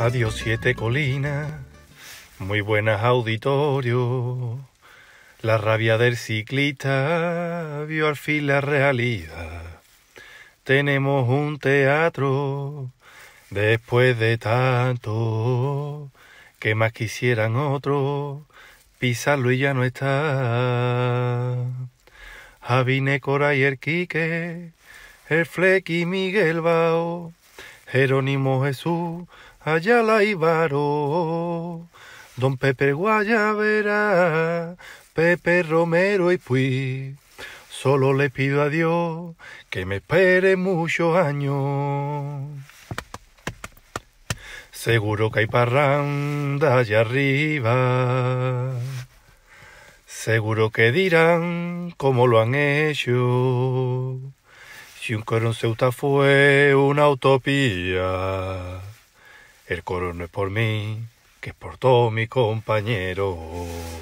Adiós siete colinas, muy buenas auditorio. La rabia del ciclista vio al fin la realidad. Tenemos un teatro después de tanto que más quisieran otro. pisarlo y ya no está. Javi Cora y el Quique, el Fleck y Miguel Bao Jerónimo Jesús, Ayala y Baró, Don Pepe Guayavera, Pepe Romero y Puy. Solo le pido a Dios que me espere muchos años. Seguro que hay parranda allá arriba. Seguro que dirán cómo lo han hecho. Si un coro Ceuta fue una utopía. El coro no es por mí, que es por todo mi compañero.